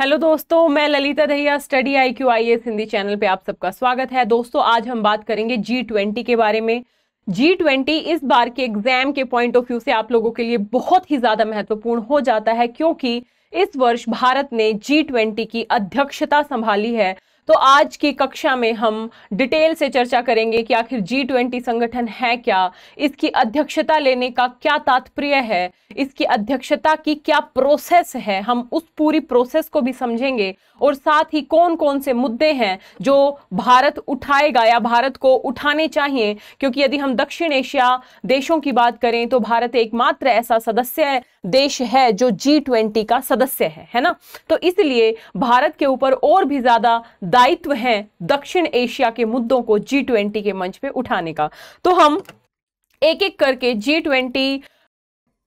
hello दोस्तों मैं Lalita Dahiya study I Q I S Hindi channel पे आप सबका स्वागत है दोस्तों आज हम बात करेंगे जी ट्वेंटी के बारे में जी ट्वेंटी इस बार के एग्जाम के पॉइंट ऑफ व्यू से आप लोगों के लिए बहुत ही ज्यादा महत्वपूर्ण हो जाता है क्योंकि इस वर्ष भारत ने जी ट्वेंटी की अध्यक्षता संभाली है तो आज की कक्षा में हम डिटेल से चर्चा करेंगे कि आखिर जी ट्वेंटी संगठन है क्या इसकी अध्यक्षता लेने का क्या तात्पर्य है इसकी अध्यक्षता की क्या प्रोसेस है हम उस पूरी प्रोसेस को भी समझेंगे और साथ ही कौन कौन से मुद्दे हैं जो भारत उठाएगा या भारत को उठाने चाहिए क्योंकि यदि हम दक्षिण एशिया देशों की बात करें तो भारत एकमात्र ऐसा सदस्य देश है जो जी ट्वेंटी का सदस्य है है ना तो इसलिए भारत के ऊपर और भी ज्यादा दायित्व है दक्षिण एशिया के मुद्दों को जी ट्वेंटी के मंच पे उठाने का तो हम एक एक करके जी ट्वेंटी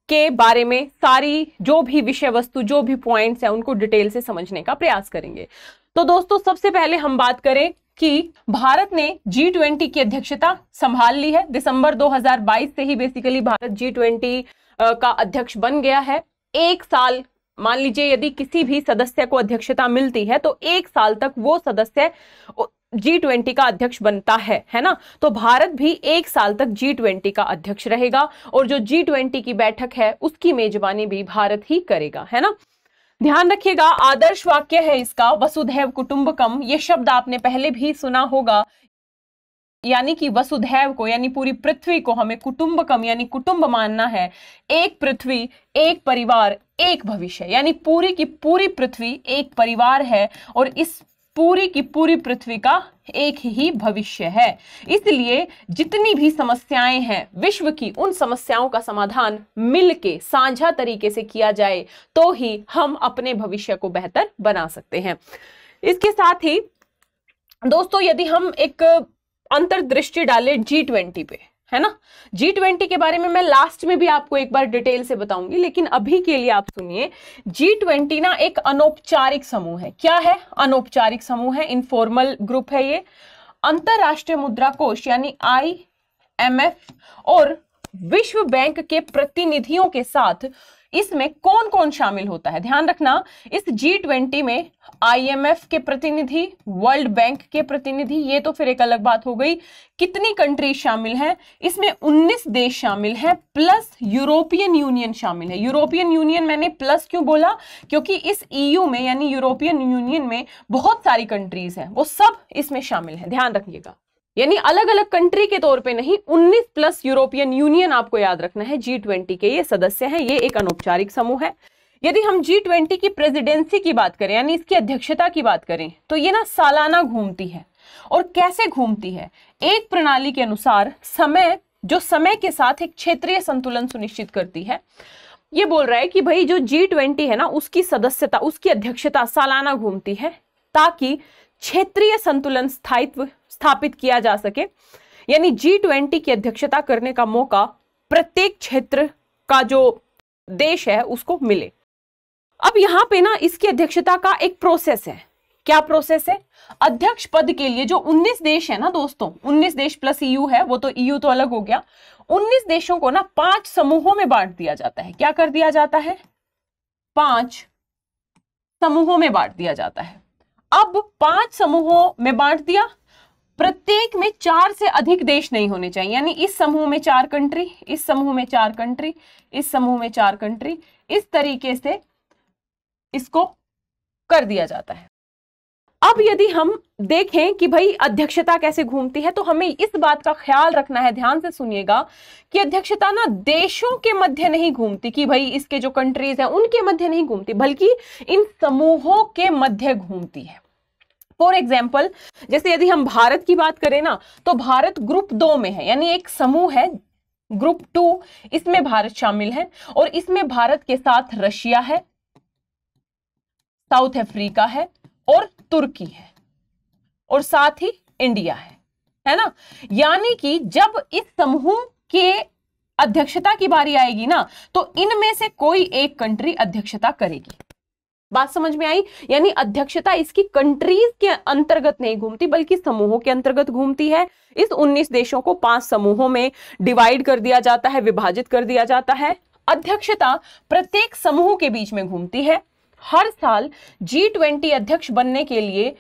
के बारे में सारी जो भी विषय वस्तु जो भी पॉइंट्स है उनको डिटेल से समझने का प्रयास करेंगे तो दोस्तों सबसे पहले हम बात करें कि भारत ने जी ट्वेंटी की अध्यक्षता संभाल ली है दिसंबर 2022 से ही बेसिकली भारत जी ट्वेंटी का अध्यक्ष बन गया है एक साल मान लीजिए यदि किसी भी सदस्य को अध्यक्षता मिलती है तो एक साल तक वो सदस्य जी ट्वेंटी का अध्यक्ष बनता है है ना तो भारत भी एक साल तक जी ट्वेंटी का अध्यक्ष रहेगा और जो जी ट्वेंटी की बैठक है उसकी मेजबानी भी भारत ही करेगा है ना ध्यान रखिएगा आदर्श वाक्य है इसका वसुधैव कुटुंबकम ये शब्द आपने पहले भी सुना होगा यानी कि वसुधैव को यानी पूरी पृथ्वी को हमें कुटुंबकम यानी कुटुंब मानना है एक पृथ्वी एक परिवार एक भविष्य यानी पूरी की पूरी पृथ्वी एक परिवार है और इस पूरी की पूरी पृथ्वी का एक ही भविष्य है इसलिए जितनी भी समस्याएं हैं विश्व की उन समस्याओं का समाधान मिलके साझा तरीके से किया जाए तो ही हम अपने भविष्य को बेहतर बना सकते हैं इसके साथ ही दोस्तों यदि हम एक अंतरदृष्टि डाले जी ट्वेंटी पे है ना जी ट्वेंटी के बारे में मैं लास्ट में भी आपको एक बार डिटेल से बताऊंगी लेकिन अभी के लिए आप सुनिए जी ट्वेंटी ना एक अनौपचारिक समूह है क्या है अनौपचारिक समूह है इनफॉर्मल ग्रुप है ये अंतरराष्ट्रीय मुद्रा कोष यानी आई एम एफ और विश्व बैंक के प्रतिनिधियों के साथ इसमें कौन कौन शामिल होता है ध्यान रखना इस जी ट्वेंटी में आईएमएफ के प्रतिनिधि वर्ल्ड बैंक के प्रतिनिधि ये तो फिर एक अलग बात हो गई कितनी कंट्री शामिल हैं इसमें 19 देश शामिल हैं प्लस यूरोपियन यूनियन शामिल है यूरोपियन यूनियन मैंने प्लस क्यों बोला क्योंकि इस ईयू e में यानी यूरोपियन यूनियन में बहुत सारी कंट्रीज हैं वो सब इसमें शामिल है ध्यान रखिएगा यानी अलग अलग कंट्री के तौर पे नहीं 19 प्लस यूरोपियन यूनियन आपको याद रखना है जी ट्वेंटी के ये सदस्य हैं ये एक अनौपचारिक समूह है यदि हम जी ट्वेंटी की प्रेसिडेंसी की बात करें यानी इसकी अध्यक्षता की बात करें तो ये ना सालाना घूमती है और कैसे घूमती है एक प्रणाली के अनुसार समय जो समय के साथ एक क्षेत्रीय संतुलन सुनिश्चित करती है ये बोल रहा है कि भाई जो जी ट्वेंटी है ना उसकी सदस्यता उसकी अध्यक्षता सालाना घूमती है ताकि क्षेत्रीय संतुलन स्थायित्व स्थापित किया जा सके यानी जी ट्वेंटी की अध्यक्षता करने का मौका प्रत्येक क्षेत्र का जो देश है उसको मिले अब यहां पे ना इसकी अध्यक्षता का एक प्रोसेस है क्या प्रोसेस है अध्यक्ष पद के लिए जो 19 देश है ना दोस्तों 19 देश प्लस ईयू e है वो तो ईयू e तो अलग हो गया 19 देशों को ना पांच समूहों में बांट दिया जाता है क्या कर दिया जाता है पांच समूहों में बांट दिया जाता है अब पांच समूहों में बांट दिया प्रत्येक में चार से अधिक देश नहीं होने चाहिए यानी इस समूह में चार कंट्री इस समूह में चार कंट्री इस समूह में चार कंट्री इस तरीके से इसको कर दिया जाता है अब यदि हम देखें कि भाई अध्यक्षता कैसे घूमती है तो हमें इस बात का ख्याल रखना है ध्यान से सुनिएगा कि अध्यक्षता ना देशों के मध्य नहीं घूमती कि भाई इसके जो कंट्रीज हैं उनके मध्य नहीं घूमती बल्कि इन समूहों के मध्य घूमती है फॉर एग्जाम्पल जैसे यदि हम भारत की बात करें ना तो भारत ग्रुप दो में है यानी एक समूह है ग्रुप टू इसमें भारत शामिल है और इसमें भारत के साथ रशिया है साउथ अफ्रीका है और तुर्की है और साथ ही इंडिया है है ना यानी कि जब इस समूह के अध्यक्षता की बारी आएगी ना तो इनमें से कोई एक कंट्री अध्यक्षता करेगी बात समझ में आई यानी अध्यक्षता इसकी कंट्रीज के अंतर्गत नहीं घूमती बल्कि समूहों के अंतर्गत घूमती है इस 19 देशों को पांच समूहों में डिवाइड कर दिया जाता है विभाजित कर दिया जाता है अध्यक्षता प्रत्येक समूह के बीच में घूमती है हर साल जी ट्वेंटी अध्यक्ष बनने के लिए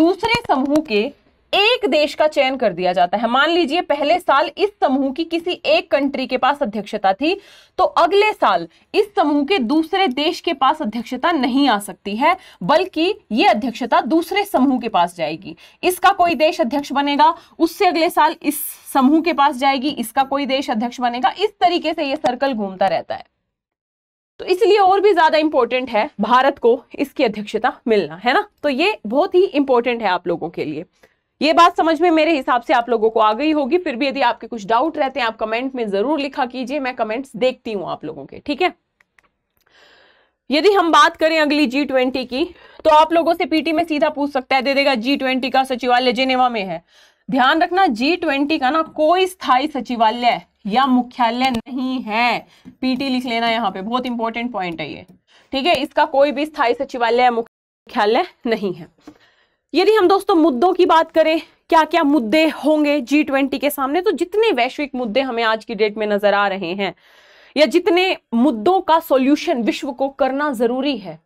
दूसरे समूह के एक देश का चयन कर दिया जाता है मान लीजिए पहले साल इस समूह की किसी एक कंट्री के पास अध्यक्षता थी तो अगले साल इस समूह के दूसरे देश के पास अध्यक्षता नहीं आ सकती है बल्कि यह अध्यक्षता दूसरे समूह के पास जाएगी इसका कोई देश अध्यक्ष बनेगा उससे अगले साल इस समूह के पास जाएगी इसका कोई देश अध्यक्ष बनेगा इस तरीके से यह सर्कल घूमता रहता है तो इसलिए और भी ज्यादा इंपॉर्टेंट है भारत को इसकी अध्यक्षता मिलना है ना तो ये बहुत ही इंपॉर्टेंट है आप लोगों के लिए ये बात समझ में मेरे हिसाब से आप लोगों को आ गई होगी फिर भी यदि आपके कुछ डाउट रहते हैं आप कमेंट में जरूर लिखा कीजिए मैं कमेंट्स देखती हूँ आप लोगों के ठीक है यदि हम बात करें अगली जी ट्वेंटी की तो आप लोगों से पीटी में सीधा पूछ सकता है दे देगा जी ट्वेंटी का सचिवालय जेनेवा में है ध्यान रखना जी ट्वेंटी का ना कोई स्थायी सचिवालय या मुख्यालय नहीं है पीटी लिख लेना यहाँ पे बहुत इंपॉर्टेंट पॉइंट है ये ठीक है इसका कोई भी स्थायी सचिवालय या मुख्यालय नहीं है यदि हम दोस्तों मुद्दों की बात करें क्या क्या मुद्दे होंगे जी ट्वेंटी के सामने तो जितने वैश्विक मुद्दे हमें आज की डेट में नजर आ रहे हैं या जितने मुद्दों का सॉल्यूशन विश्व को करना जरूरी है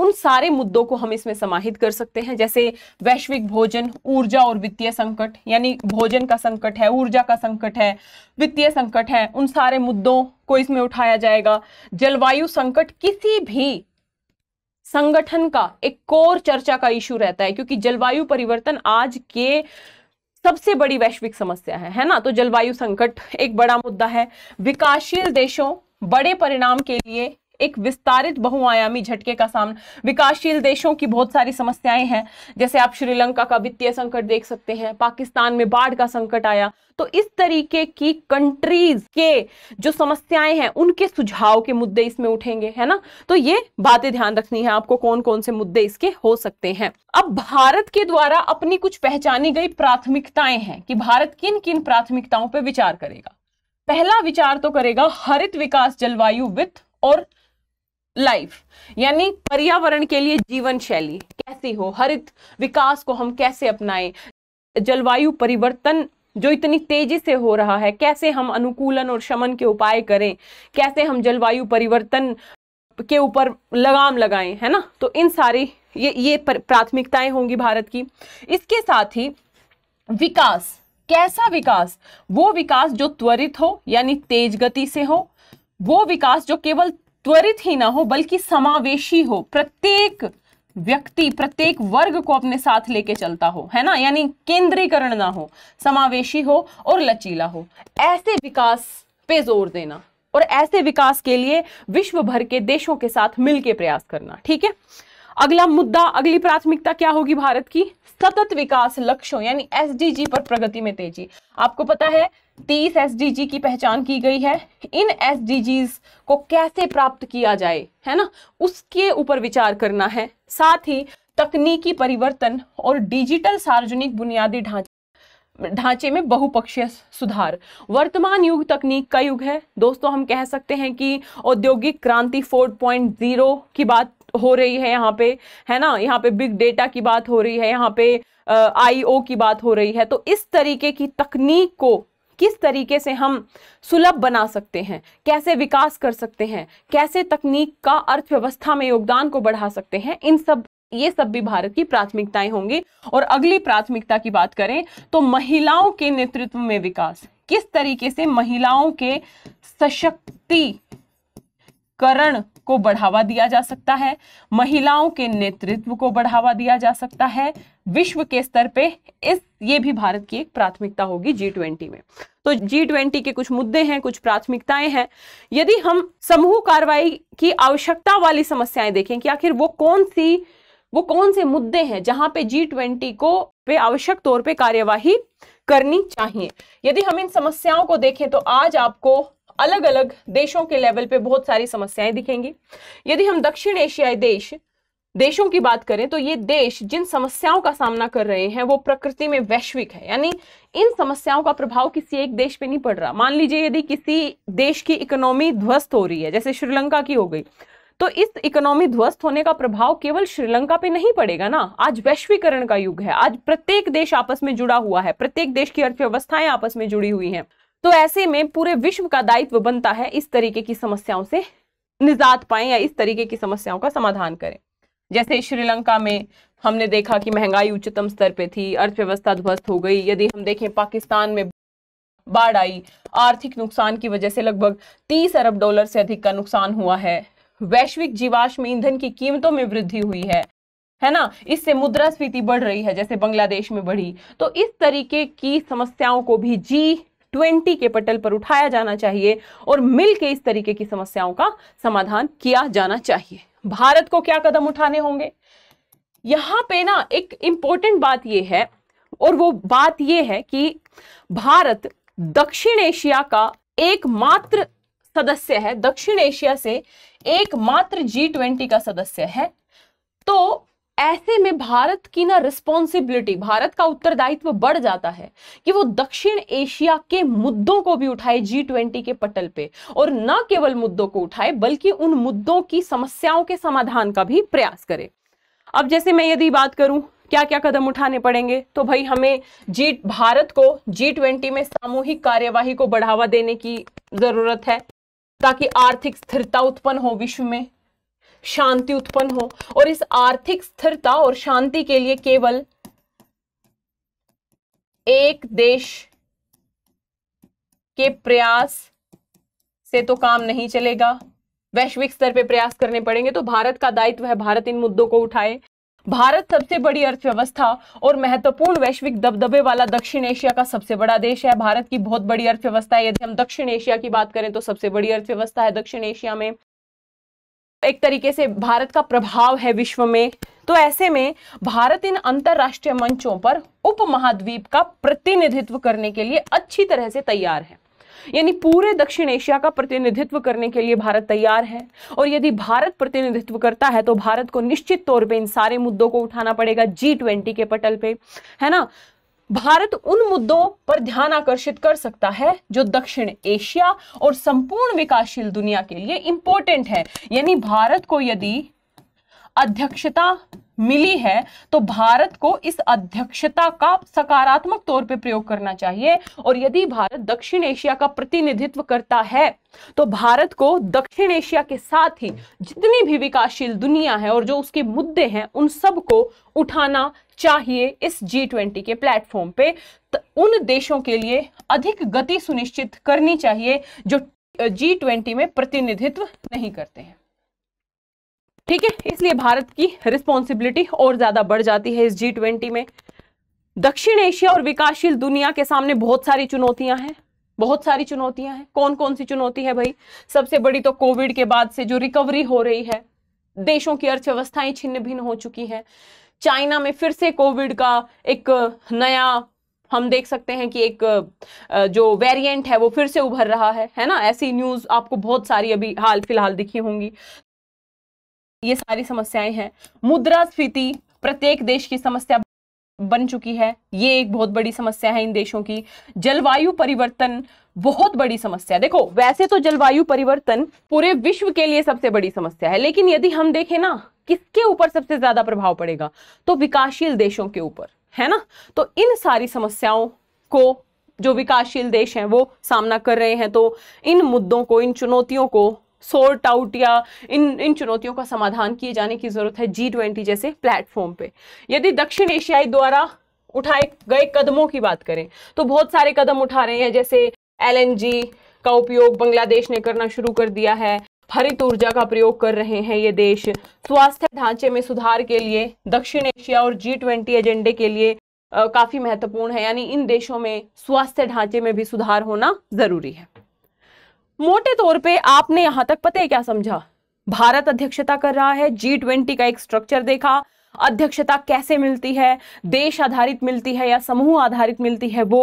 उन सारे मुद्दों को हम इसमें समाहित कर सकते हैं जैसे वैश्विक भोजन ऊर्जा और वित्तीय संकट यानी भोजन का संकट है ऊर्जा का संकट है वित्तीय संकट है उन सारे मुद्दों को इसमें उठाया जाएगा जलवायु संकट किसी भी संगठन का एक कोर चर्चा का इशू रहता है क्योंकि जलवायु परिवर्तन आज के सबसे बड़ी वैश्विक समस्या है है ना तो जलवायु संकट एक बड़ा मुद्दा है विकासशील देशों बड़े परिणाम के लिए एक विस्तारित बहुआयामी झटके का सामना विकासशील देशों की बहुत सारी समस्याएं हैं जैसे आप श्रीलंका का वित्तीय संकट देख सकते हैं पाकिस्तान में बाढ़ का संकट आया तो इस तरीके की कंट्रीज के जो समस्याएं हैं उनके सुझाव के मुद्दे इसमें उठेंगे है ना तो ये बातें ध्यान रखनी है आपको कौन कौन से मुद्दे इसके हो सकते हैं अब भारत के द्वारा अपनी कुछ पहचानी गई प्राथमिकताएं हैं कि भारत किन किन प्राथमिकताओं पर विचार करेगा पहला विचार तो करेगा हरित विकास जलवायु वित्त और लाइफ यानी पर्यावरण के लिए जीवन शैली कैसी हो हरित विकास को हम कैसे अपनाएं जलवायु परिवर्तन जो इतनी तेजी से हो रहा है कैसे हम अनुकूलन और शमन के उपाय करें कैसे हम जलवायु परिवर्तन के ऊपर लगाम लगाएं है ना तो इन सारी ये ये प्राथमिकताएं होंगी भारत की इसके साथ ही विकास कैसा विकास वो विकास जो त्वरित हो यानी तेज गति से हो वो विकास जो केवल त्वरित ही ना हो बल्कि समावेशी हो प्रत्येक व्यक्ति प्रत्येक वर्ग को अपने साथ लेके चलता हो है ना यानी केंद्रीकरण ना हो समावेशी हो और लचीला हो ऐसे विकास पे जोर देना और ऐसे विकास के लिए विश्व भर के देशों के साथ मिलकर प्रयास करना ठीक है अगला मुद्दा अगली प्राथमिकता क्या होगी भारत की सतत विकास लक्ष्यों यानी एसडीजी पर प्रगति में तेजी आपको पता है तीस एस की पहचान की गई है इन एस को कैसे प्राप्त किया जाए है ना उसके ऊपर विचार करना है साथ ही तकनीकी परिवर्तन और डिजिटल सार्वजनिक बुनियादी ढांचे ढांचे में बहुपक्षीय सुधार वर्तमान युग तकनीक का युग है दोस्तों हम कह सकते हैं कि औद्योगिक क्रांति 4.0 की बात हो रही है यहाँ पे है ना यहाँ पे बिग डेटा की बात हो रही है यहाँ पे आईओ की बात हो रही है तो इस तरीके की तकनीक को किस तरीके से हम सुलभ बना सकते हैं कैसे विकास कर सकते हैं कैसे तकनीक का अर्थव्यवस्था में योगदान को बढ़ा सकते हैं इन सब ये सब भी भारत की प्राथमिकताएं होंगी और अगली प्राथमिकता की बात करें तो महिलाओं के नेतृत्व में विकास किस तरीके से महिलाओं के सशक्ति करण को बढ़ावा दिया जा सकता है महिलाओं के नेतृत्व को बढ़ावा दिया जा सकता है विश्व के स्तर पे इस ये भी भारत की एक प्राथमिकता होगी जी ट्वेंटी में तो जी ट्वेंटी के कुछ मुद्दे हैं कुछ प्राथमिकताएं हैं यदि हम समूह कार्रवाई की आवश्यकता वाली समस्याएं देखें कि आखिर वो कौन सी वो कौन से मुद्दे हैं जहां पे जी ट्वेंटी को पे आवश्यक तौर पे कार्यवाही करनी चाहिए यदि हम इन समस्याओं को देखें तो आज आपको अलग अलग देशों के लेवल पे बहुत सारी समस्याएं दिखेंगी यदि हम दक्षिण एशियाई देश देशों की बात करें तो ये देश जिन समस्याओं का सामना कर रहे हैं वो प्रकृति में वैश्विक है यानी इन समस्याओं का प्रभाव किसी एक देश पे नहीं पड़ रहा मान लीजिए यदि किसी देश की इकोनॉमी ध्वस्त हो रही है जैसे श्रीलंका की हो गई तो इस इकोनॉमी ध्वस्त होने का प्रभाव केवल श्रीलंका पे नहीं पड़ेगा ना आज वैश्वीकरण का युग है आज प्रत्येक देश आपस में जुड़ा हुआ है प्रत्येक देश की अर्थव्यवस्थाएं आपस में जुड़ी हुई हैं तो ऐसे में पूरे विश्व का दायित्व बनता है इस तरीके की समस्याओं से निजात पाएं या इस तरीके की समस्याओं का समाधान करें जैसे श्रीलंका में हमने देखा कि महंगाई उच्चतम स्तर पे थी अर्थव्यवस्था ध्वस्त हो गई यदि हम देखें पाकिस्तान में बाढ़ आई आर्थिक नुकसान की वजह से लगभग 30 अरब डॉलर से अधिक का नुकसान हुआ है वैश्विक जीवाश्म ईंधन की कीमतों में वृद्धि हुई है है ना इससे मुद्रास्फीति बढ़ रही है जैसे बांग्लादेश में बढ़ी तो इस तरीके की समस्याओं को भी जी ट्वेंटी के पटल पर उठाया जाना चाहिए और मिलकर इस तरीके की समस्याओं का समाधान किया जाना चाहिए भारत को क्या कदम उठाने होंगे यहां पे ना एक इंपॉर्टेंट बात यह है और वो बात यह है कि भारत दक्षिण एशिया का एकमात्र सदस्य है दक्षिण एशिया से एकमात्र जी ट्वेंटी का सदस्य है तो ऐसे में भारत की ना रिस्पॉन्सिबिलिटी भारत का उत्तरदायित्व बढ़ जाता है कि वो दक्षिण एशिया के मुद्दों को भी उठाए जी ट्वेंटी के पटल पे और न केवल मुद्दों को उठाए बल्कि उन मुद्दों की समस्याओं के समाधान का भी प्रयास करे अब जैसे मैं यदि बात करूं क्या क्या कदम उठाने पड़ेंगे तो भाई हमें जी भारत को जी ट्वेंटी में सामूहिक कार्यवाही को बढ़ावा देने की जरूरत है ताकि आर्थिक स्थिरता उत्पन्न हो विश्व में शांति उत्पन्न हो और इस आर्थिक स्थिरता और शांति के लिए केवल एक देश के प्रयास से तो काम नहीं चलेगा वैश्विक स्तर पे प्रयास करने पड़ेंगे तो भारत का दायित्व है भारत इन मुद्दों को उठाए भारत सबसे बड़ी अर्थव्यवस्था और महत्वपूर्ण वैश्विक दबदबे वाला दक्षिण एशिया का सबसे बड़ा देश है भारत की बहुत बड़ी अर्थव्यवस्था है यदि हम दक्षिण एशिया की बात करें तो सबसे बड़ी अर्थव्यवस्था है दक्षिण एशिया में एक तरीके से भारत का प्रभाव है विश्व में तो ऐसे में भारत इन अंतरराष्ट्रीय मंचों पर उप महाद्वीप का प्रतिनिधित्व करने के लिए अच्छी तरह से तैयार है यानी पूरे दक्षिण एशिया का प्रतिनिधित्व करने के लिए भारत तैयार है और यदि भारत प्रतिनिधित्व करता है तो भारत को निश्चित तौर पे इन सारे मुद्दों को उठाना पड़ेगा जी ट्वेंटी के पटल पे है ना भारत उन मुद्दों पर ध्यान आकर्षित कर सकता है जो दक्षिण एशिया और संपूर्ण विकासशील दुनिया के लिए इंपॉर्टेंट है यानी भारत को यदि अध्यक्षता मिली है तो भारत को इस अध्यक्षता का सकारात्मक तौर पे प्रयोग करना चाहिए और यदि भारत दक्षिण एशिया का प्रतिनिधित्व करता है तो भारत को दक्षिण एशिया के साथ ही जितनी भी विकासशील दुनिया है और जो उसके मुद्दे हैं उन सबको उठाना चाहिए इस जी ट्वेंटी के प्लेटफॉर्म पे तो उन देशों के लिए अधिक गति सुनिश्चित करनी चाहिए जो जी ट्वेंटी में प्रतिनिधित्व नहीं करते हैं ठीक है इसलिए भारत की रिस्पॉन्सिबिलिटी और ज़्यादा बढ़ जाती है इस जी ट्वेंटी में दक्षिण एशिया और विकासशील दुनिया के सामने बहुत सारी चुनौतियां हैं बहुत सारी चुनौतियां हैं कौन कौन सी चुनौती है भाई सबसे बड़ी तो कोविड के बाद से जो रिकवरी हो रही है देशों की अर्थव्यवस्थाएं छिन्न भिन्न हो चुकी हैं चाइना में फिर से कोविड का एक नया हम देख सकते हैं कि एक जो वेरिएंट है वो फिर से उभर रहा है है ना ऐसी न्यूज़ आपको बहुत सारी अभी हाल फिलहाल दिखी होंगी ये सारी समस्याएं हैं मुद्रास्फीति प्रत्येक देश की समस्या बन चुकी है ये एक बहुत बड़ी समस्या है इन देशों की जलवायु परिवर्तन बहुत बड़ी समस्या देखो वैसे तो जलवायु परिवर्तन पूरे विश्व के लिए सबसे बड़ी समस्या है लेकिन यदि हम देखें ना किसके ऊपर सबसे ज्यादा प्रभाव पड़ेगा तो विकासशील देशों के ऊपर है ना तो इन सारी समस्याओं को जो विकासशील देश हैं वो सामना कर रहे हैं तो इन मुद्दों को इन चुनौतियों को सॉर्ट आउट या इन इन चुनौतियों का समाधान किए जाने की ज़रूरत है जी ट्वेंटी जैसे प्लेटफॉर्म पे यदि दक्षिण एशियाई द्वारा उठाए गए कदमों की बात करें तो बहुत सारे कदम उठा रहे हैं जैसे एल का उपयोग बांग्लादेश ने करना शुरू कर दिया है हरित ऊर्जा का प्रयोग कर रहे हैं ये देश स्वास्थ्य ढांचे में सुधार के लिए दक्षिण एशिया और जी ट्वेंटी एजेंडे के लिए काफ़ी महत्वपूर्ण है यानी इन देशों में स्वास्थ्य ढांचे में भी सुधार होना ज़रूरी है मोटे तौर पे आपने यहां तक पता है क्या समझा भारत अध्यक्षता कर रहा है जी ट्वेंटी का एक स्ट्रक्चर देखा अध्यक्षता कैसे मिलती है देश आधारित मिलती है या समूह आधारित मिलती है वो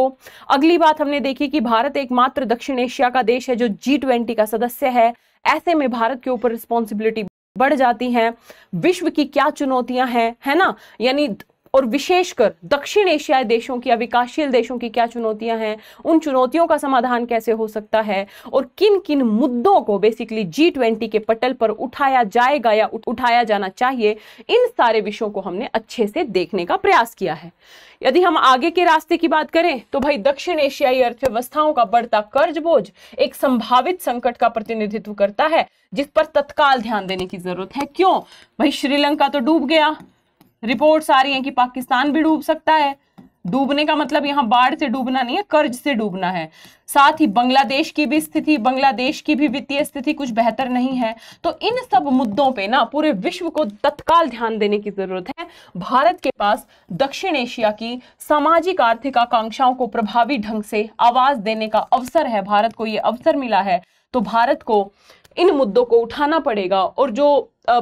अगली बात हमने देखी कि भारत एकमात्र दक्षिण एशिया का देश है जो जी ट्वेंटी का सदस्य है ऐसे में भारत के ऊपर रिस्पॉन्सिबिलिटी बढ़ जाती है विश्व की क्या चुनौतियां हैं है ना यानी और विशेषकर दक्षिण एशियाई देशों की या विकासशील देशों की क्या चुनौतियां हैं उन चुनौतियों का समाधान कैसे हो सकता है और किन किन मुद्दों को बेसिकली जी ट्वेंटी के पटल पर उठाया जाएगा या उठाया जाना चाहिए इन सारे विषयों को हमने अच्छे से देखने का प्रयास किया है यदि हम आगे के रास्ते की बात करें तो भाई दक्षिण एशियाई अर्थव्यवस्थाओं का बढ़ता कर्ज बोझ एक संभावित संकट का प्रतिनिधित्व करता है जिस पर तत्काल ध्यान देने की जरूरत है क्यों भाई श्रीलंका तो डूब गया रिपोर्ट्स आ रही हैं कि पाकिस्तान भी डूब सकता है डूबने का मतलब यहाँ बाढ़ से डूबना नहीं है कर्ज से डूबना है साथ ही बांग्लादेश की भी स्थिति बांग्लादेश की भी वित्तीय स्थिति कुछ बेहतर नहीं है तो इन सब मुद्दों पे ना पूरे विश्व को तत्काल ध्यान देने की जरूरत है भारत के पास दक्षिण एशिया की सामाजिक आर्थिक आकांक्षाओं को प्रभावी ढंग से आवाज देने का अवसर है भारत को ये अवसर मिला है तो भारत को इन मुद्दों को उठाना पड़ेगा और जो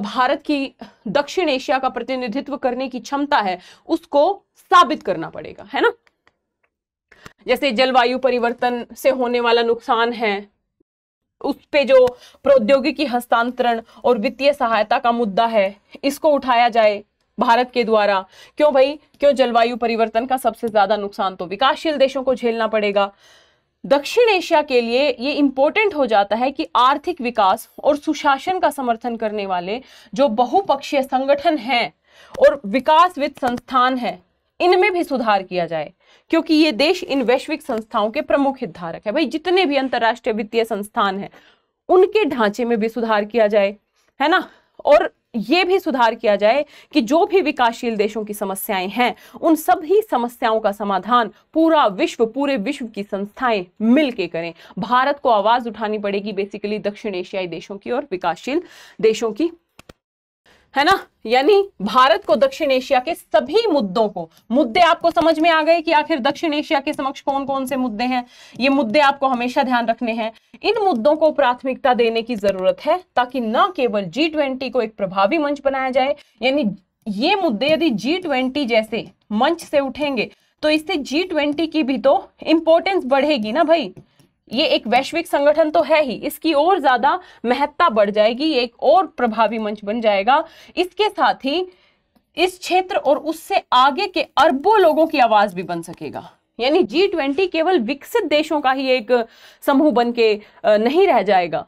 भारत की दक्षिण एशिया का प्रतिनिधित्व करने की क्षमता है उसको साबित करना पड़ेगा है ना जैसे जलवायु परिवर्तन से होने वाला नुकसान है उस पे जो प्रौद्योगिकी हस्तांतरण और वित्तीय सहायता का मुद्दा है इसको उठाया जाए भारत के द्वारा क्यों भाई क्यों जलवायु परिवर्तन का सबसे ज्यादा नुकसान तो विकासशील देशों को झेलना पड़ेगा दक्षिण एशिया के लिए ये इम्पोर्टेंट हो जाता है कि आर्थिक विकास और सुशासन का समर्थन करने वाले जो बहुपक्षीय संगठन हैं और वित्त संस्थान हैं इनमें भी सुधार किया जाए क्योंकि ये देश इन वैश्विक संस्थाओं के प्रमुख हितधारक है भाई जितने भी अंतर्राष्ट्रीय वित्तीय संस्थान हैं उनके ढांचे में भी सुधार किया जाए है ना और ये भी सुधार किया जाए कि जो भी विकासशील देशों की समस्याएं हैं उन सभी समस्याओं का समाधान पूरा विश्व पूरे विश्व की संस्थाएं मिलकर करें भारत को आवाज उठानी पड़ेगी बेसिकली दक्षिण एशियाई देशों की और विकासशील देशों की है ना यानी भारत को दक्षिण एशिया के सभी मुद्दों को मुद्दे आपको समझ में आ गए कि आखिर दक्षिण एशिया के समक्ष कौन कौन से मुद्दे हैं ये मुद्दे आपको हमेशा ध्यान रखने हैं इन मुद्दों को प्राथमिकता देने की जरूरत है ताकि न केवल जी ट्वेंटी को एक प्रभावी मंच बनाया जाए यानी ये मुद्दे यदि जी ट्वेंटी जैसे मंच से उठेंगे तो इससे जी ट्वेंटी की भी तो इंपॉर्टेंस बढ़ेगी ना भाई ये एक वैश्विक संगठन तो है ही इसकी और ज्यादा महत्ता बढ़ जाएगी एक और प्रभावी मंच बन जाएगा इसके साथ ही इस क्षेत्र और उससे आगे के अरबों लोगों की आवाज भी बन सकेगा यानी जी ट्वेंटी केवल विकसित देशों का ही एक समूह बन के नहीं रह जाएगा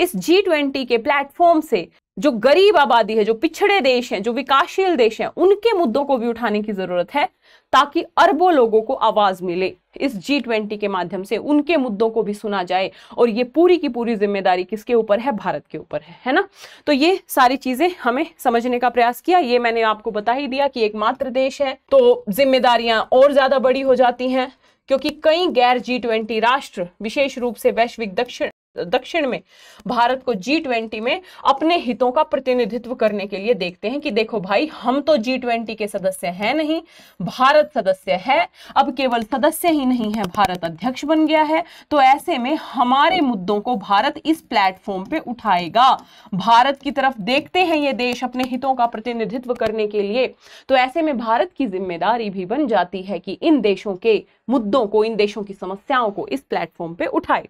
इस जी ट्वेंटी के प्लेटफॉर्म से जो गरीब आबादी है जो पिछड़े देश हैं जो विकासशील देश हैं उनके मुद्दों को भी उठाने की जरूरत है ताकि अरबों लोगों को आवाज़ मिले इस जी ट्वेंटी के माध्यम से उनके मुद्दों को भी सुना जाए और ये पूरी की पूरी जिम्मेदारी किसके ऊपर है भारत के ऊपर है है ना तो ये सारी चीज़ें हमें समझने का प्रयास किया ये मैंने आपको बता ही दिया कि एकमात्र देश है तो जिम्मेदारियां और ज़्यादा बड़ी हो जाती हैं क्योंकि कई गैर जी ट्वेंटी राष्ट्र विशेष रूप से वैश्विक दक्षिण दक्षिण में भारत को जी ट्वेंटी में अपने हितों का प्रतिनिधित्व करने के लिए देखते हैं कि देखो भाई हम तो जी ट्वेंटी के सदस्य हैं नहीं भारत सदस्य है अब केवल सदस्य ही नहीं है भारत अध्यक्ष बन गया है तो ऐसे में हमारे मुद्दों को भारत इस प्लेटफॉर्म पे उठाएगा भारत की तरफ देखते हैं ये देश अपने हितों का प्रतिनिधित्व करने के लिए तो ऐसे में भारत की जिम्मेदारी भी बन जाती है कि इन देशों के मुद्दों को इन देशों की समस्याओं को इस प्लेटफॉर्म पर उठाए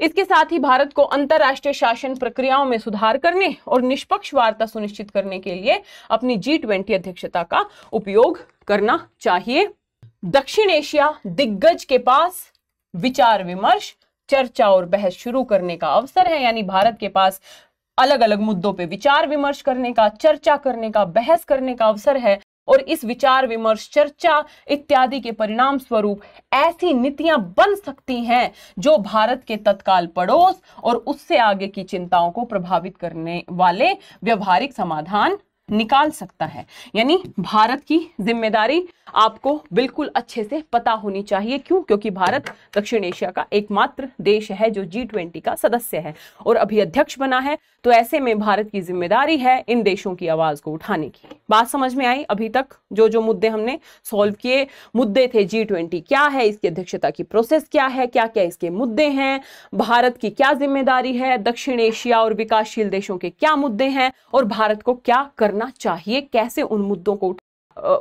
इसके साथ ही भारत को अंतर्राष्ट्रीय शासन प्रक्रियाओं में सुधार करने और निष्पक्ष वार्ता सुनिश्चित करने के लिए अपनी जी ट्वेंटी अध्यक्षता का उपयोग करना चाहिए दक्षिण एशिया दिग्गज के पास विचार विमर्श चर्चा और बहस शुरू करने का अवसर है यानी भारत के पास अलग अलग मुद्दों पे विचार विमर्श करने का चर्चा करने का बहस करने का अवसर है और इस विचार विमर्श चर्चा इत्यादि के परिणाम स्वरूप ऐसी नीतियां बन सकती हैं जो भारत के तत्काल पड़ोस और उससे आगे की चिंताओं को प्रभावित करने वाले व्यवहारिक समाधान निकाल सकता है यानी भारत की जिम्मेदारी आपको बिल्कुल अच्छे से पता होनी चाहिए क्यों क्योंकि भारत दक्षिण एशिया का एकमात्र देश है जो जी ट्वेंटी का सदस्य है और अभी अध्यक्ष बना है तो ऐसे में भारत की जिम्मेदारी है इन देशों की आवाज को उठाने की बात समझ में आई अभी तक जो जो मुद्दे हमने सॉल्व किए मुद्दे थे जी ट्वेंटी क्या है इसकी अध्यक्षता की प्रोसेस क्या है क्या क्या इसके मुद्दे हैं भारत की क्या जिम्मेदारी है दक्षिण एशिया और विकासशील देशों के क्या मुद्दे हैं और भारत को क्या करना करना चाहिए कैसे उन मुद्दों को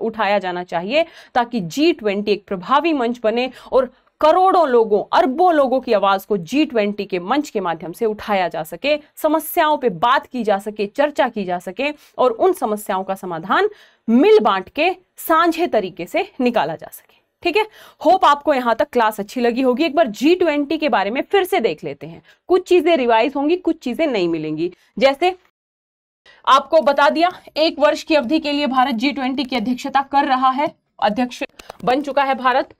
उठाया जाना चाहिए ताकि जी ट्वेंटी एक प्रभावी मंच बने और करोड़ों लोगों अरबों लोगों की आवाज को जी ट्वेंटी के मंच के माध्यम से उठाया जा सके समस्याओं पे बात की जा सके चर्चा की जा सके और उन समस्याओं का समाधान मिल बांट के सांझे तरीके से निकाला जा सके ठीक है होप आपको यहां तक क्लास अच्छी लगी होगी एक बार जी ट्वेंटी के बारे में फिर से देख लेते हैं कुछ चीजें रिवाइज होंगी कुछ चीजें नहीं मिलेंगी जैसे आपको बता दिया एक वर्ष की अवधि के लिए भारत जी ट्वेंटी की अध्यक्षता कर रहा है अध्यक्ष बन चुका है भारत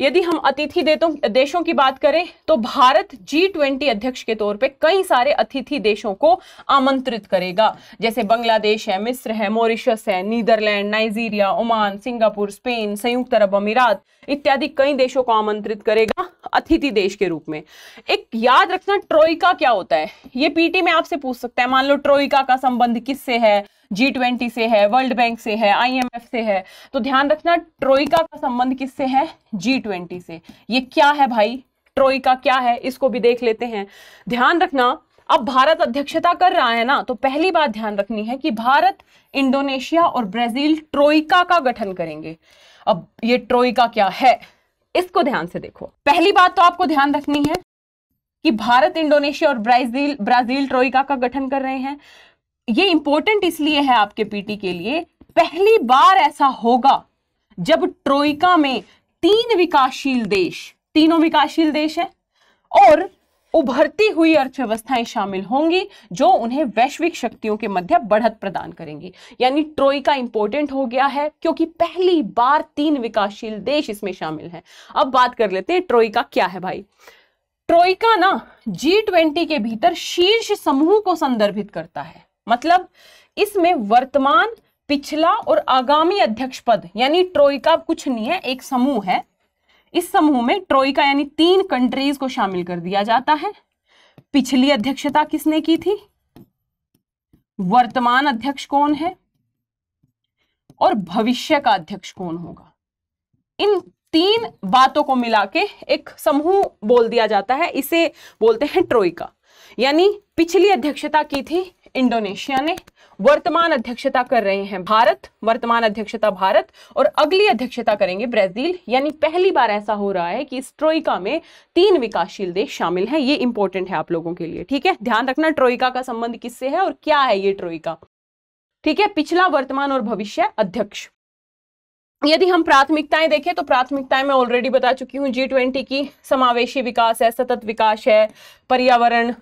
यदि हम अतिथि देशों की बात करें तो भारत जी ट्वेंटी अध्यक्ष के तौर पे कई सारे अतिथि देशों को आमंत्रित करेगा जैसे बांग्लादेश है मिस्र है मॉरिशस है Netherlands Nigeria Oman Singapore Spain संयुक्त अरब अमीरात इत्यादि कई देशों को आमंत्रित करेगा अतिथि देश के रूप में एक याद रखना ट्रोइका क्या होता है ये पीटी में आपसे पूछ सकता है मान लो ट्रोइका का संबंध किससे है जी ट्वेंटी से है वर्ल्ड बैंक से है आईएमएफ से है तो ध्यान रखना ट्रोइका का संबंध किससे है जी ट्वेंटी से ये क्या है भाई ट्रोइका क्या है इसको भी देख लेते हैं ध्यान रखना अब भारत अध्यक्षता कर रहा है ना तो पहली बात ध्यान रखनी है कि भारत इंडोनेशिया और ब्राजील ट्रोइका का गठन करेंगे अब ये ट्रोइका क्या है इसको ध्यान से देखो पहली बात तो आपको ध्यान रखनी है कि भारत इंडोनेशिया और ब्राजील ब्राजील ट्रोइका का गठन कर रहे हैं ये इंपॉर्टेंट इसलिए है आपके पीटी के लिए पहली बार ऐसा होगा जब ट्रोइका में तीन विकासशील देश तीनों विकासशील देश हैं और उभरती हुई अर्थव्यवस्थाएं शामिल होंगी जो उन्हें वैश्विक शक्तियों के मध्य बढ़त प्रदान करेंगी यानी ट्रोइका इंपॉर्टेंट हो गया है क्योंकि पहली बार तीन विकासशील देश इसमें शामिल हैं अब बात कर लेते हैं ट्रोइका क्या है भाई ट्रोइका ना जी ट्वेंटी के भीतर शीर्ष समूह को संदर्भित करता है मतलब इसमें वर्तमान पिछला और आगामी अध्यक्ष पद यानी ट्रोइका कुछ नहीं है एक समूह है इस समूह में ट्रोइका यानी तीन कंट्रीज को शामिल कर दिया जाता है पिछली अध्यक्षता किसने की थी वर्तमान अध्यक्ष कौन है और भविष्य का अध्यक्ष कौन होगा इन तीन बातों को मिला के एक समूह बोल दिया जाता है इसे बोलते हैं ट्रोइका यानी पिछली अध्यक्षता की थी इंडोनेशिया ने वर्तमान अध्यक्षता कर रहे हैं भारत वर्तमान अध्यक्षता भारत और अगली अध्यक्षता करेंगे ब्राजील यानी पहली बार ऐसा हो रहा है कि इस ट्रोइका में तीन विकासशील देश शामिल हैं ये इंपॉर्टेंट है आप लोगों के लिए ठीक है ध्यान रखना ट्रोइका का संबंध किससे है और क्या है ये ट्रोइका ठीक है पिछला वर्तमान और भविष्य अध्यक्ष यदि हम प्राथमिकताएं देखें तो प्राथमिकताएं मैं ऑलरेडी बता चुकी हूँ जी ट्वेंटी की समावेशी विकास है सतत विकास है पर्यावरण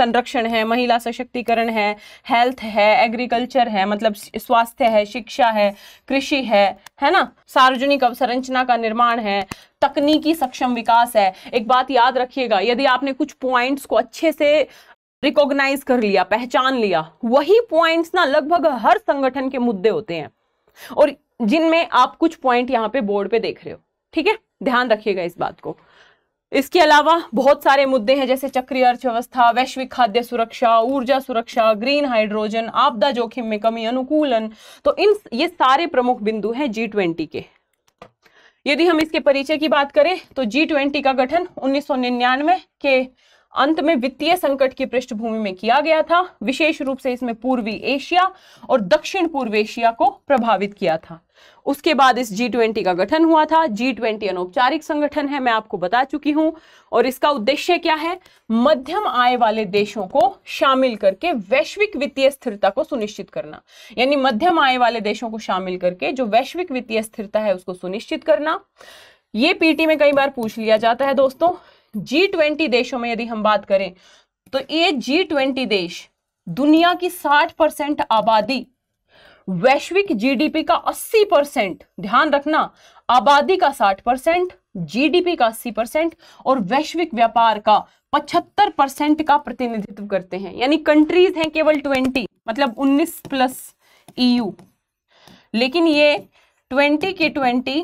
संरक्षण है महिला सशक्तिकरण है हेल्थ है एग्रीकल्चर है मतलब स्वास्थ्य है शिक्षा है कृषि है है ना सार्वजनिक अवसंरचना का निर्माण है तकनीकी सक्षम विकास है एक बात याद रखिएगा यदि आपने कुछ पॉइंट्स को अच्छे से रिकॉग्नाइज कर लिया पहचान लिया वही पॉइंट्स ना लगभग हर संगठन के मुद्दे होते हैं और जिनमें आप कुछ पॉइंट यहाँ पे बोर्ड पे देख रहे हो ठीक है ध्यान रखिएगा इस बात को इसके अलावा बहुत सारे मुद्दे हैं जैसे चक्रीय अर्थव्यवस्था वैश्विक खाद्य सुरक्षा ऊर्जा सुरक्षा ग्रीन हाइड्रोजन आपदा जोखिम में कमी अनुकूलन तो इन ये सारे प्रमुख बिंदु हैं जी ट्वेंटी के यदि हम इसके परिचय की बात करें तो जी ट्वेंटी का गठन उन्नीस के अंत में वित्तीय संकट की पृष्ठभूमि में किया गया था विशेष रूप से इसमें पूर्वी एशिया और दक्षिण पूर्व एशिया को प्रभावित किया था उसके बाद इस जी ट्वेंटी का गठन हुआ था जी ट्वेंटी अनौपचारिक संगठन है मैं आपको बता चुकी हूं और इसका उद्देश्य क्या है मध्यम आय वाले देशों को शामिल करके वैश्विक वित्तीय स्थिरता को सुनिश्चित करना यानी मध्यम आय वाले देशों को शामिल करके जो वैश्विक वित्तीय स्थिरता है उसको सुनिश्चित करना ये पीटी में कई बार पूछ लिया जाता है दोस्तों जी ट्वेंटी देशों में यदि हम बात करें तो ये जी ट्वेंटी देश दुनिया की साठ परसेंट आबादी वैश्विक जीडीपी का 80 परसेंट ध्यान रखना आबादी का 60 परसेंट जीडीपी का 80 परसेंट और वैश्विक व्यापार का 75 परसेंट का प्रतिनिधित्व करते हैं यानी कंट्रीज हैं केवल 20 मतलब 19 प्लस ईयू लेकिन ये 20 के ट्वेंटी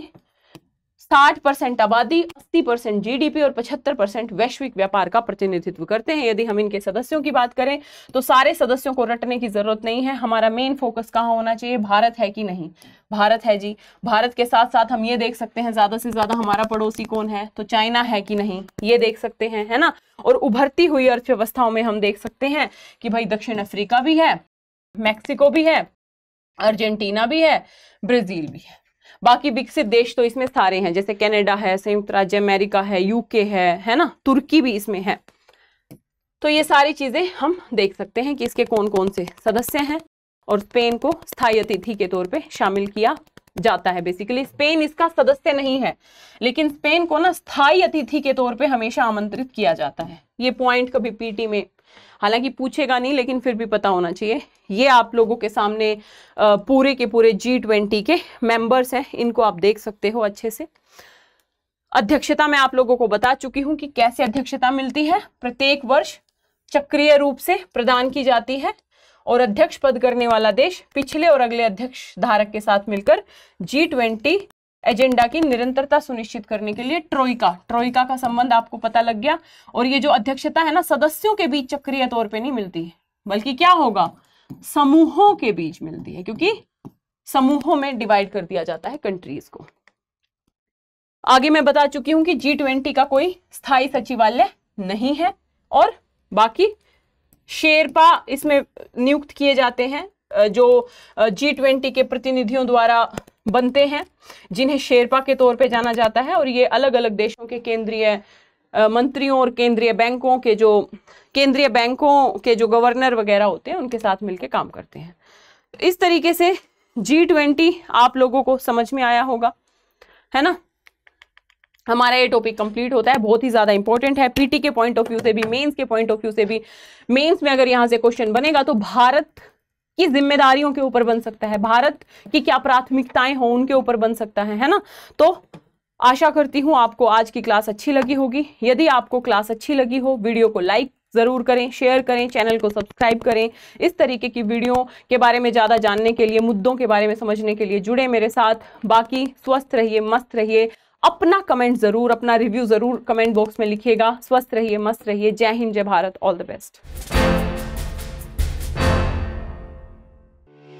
साठ परसेंट आबादी अस्सी परसेंट जीडीपी और पचहत्तर परसेंट वैश्विक व्यापार का प्रतिनिधित्व करते हैं यदि हम इनके सदस्यों की बात करें तो सारे सदस्यों को रटने की जरूरत नहीं है हमारा मेन फोकस कहाँ होना चाहिए भारत है कि नहीं भारत है जी भारत के साथ साथ हम ये देख सकते हैं ज्यादा से ज्यादा हमारा पड़ोसी कौन है तो चाइना है कि नहीं ये देख सकते हैं है ना और उभरती हुई अर्थव्यवस्थाओं में हम देख सकते हैं कि भाई दक्षिण अफ्रीका भी है मैक्सिको भी है अर्जेंटीना भी है ब्राजील भी है बाकी विकसित देश तो इसमें सारे हैं जैसे कैनेडा है संयुक्त राज्य अमेरिका है यूके है है ना तुर्की भी इसमें है तो ये सारी चीज़ें हम देख सकते हैं कि इसके कौन कौन से सदस्य हैं और स्पेन को स्थायी अतिथि के तौर पर शामिल किया जाता है बेसिकली स्पेन इसका सदस्य नहीं है लेकिन स्पेन को ना स्थायी अतिथि के तौर पे हमेशा आमंत्रित किया जाता है ये पॉइंट कभी पीटी में हालांकि पूछेगा नहीं लेकिन फिर भी पता होना चाहिए ये आप लोगों के सामने पूरे के पूरे जी ट्वेंटी के मेंबर्स हैं इनको आप देख सकते हो अच्छे से अध्यक्षता में आप लोगों को बता चुकी हूं कि कैसे अध्यक्षता मिलती है प्रत्येक वर्ष चक्रिय रूप से प्रदान की जाती है और अध्यक्ष पद करने वाला देश पिछले और अगले अध्यक्ष धारक के साथ मिलकर जी ट्वेंटी एजेंडा की निरंतरता सुनिश्चित करने के लिए ट्रोइका ट्रोइका का संबंध आपको पता लग गया और ये जो अध्यक्षता है ना सदस्यों के बीच चक्रीय तौर पर नहीं मिलती है बल्कि क्या होगा समूहों के बीच मिलती है क्योंकि समूहों में डिवाइड कर दिया जाता है कंट्रीज को आगे मैं बता चुकी हूं कि जी ट्वेंटी का कोई स्थायी सचिवालय नहीं है और बाकी शेरपा इसमें नियुक्त किए जाते हैं जो जी ट्वेंटी के प्रतिनिधियों द्वारा बनते हैं जिन्हें शेरपा के तौर पे जाना जाता है और ये अलग अलग देशों के केंद्रीय मंत्रियों और केंद्रीय बैंकों के जो केंद्रीय बैंकों के जो गवर्नर वगैरह होते हैं उनके साथ मिलकर काम करते हैं इस तरीके से जी ट्वेंटी आप लोगों को समझ में आया होगा है ना हमारा ये टॉपिक कंप्लीट होता है बहुत ही ज़्यादा इंपॉर्टेंट है पीटी के पॉइंट ऑफ व्यू से भी मेंस के पॉइंट ऑफ व्यू से भी मेंस में अगर यहां से क्वेश्चन बनेगा तो भारत की जिम्मेदारियों के ऊपर बन सकता है भारत की क्या प्राथमिकताएं हो उनके ऊपर बन सकता है है ना तो आशा करती हूं आपको आज की क्लास अच्छी लगी होगी यदि आपको क्लास अच्छी लगी हो वीडियो को लाइक ज़रूर करें शेयर करें चैनल को सब्सक्राइब करें इस तरीके की वीडियो के बारे में ज़्यादा जानने के लिए मुद्दों के बारे में समझने के लिए जुड़े मेरे साथ बाकी स्वस्थ रहिए मस्त रहिए अपना कमेंट ज़रूर अपना रिव्यू ज़रूर कमेंट बॉक्स में लिखिएगा स्वस्थ रहिए मस्त रहिए जय हिंद जय भारत ऑल द बेस्ट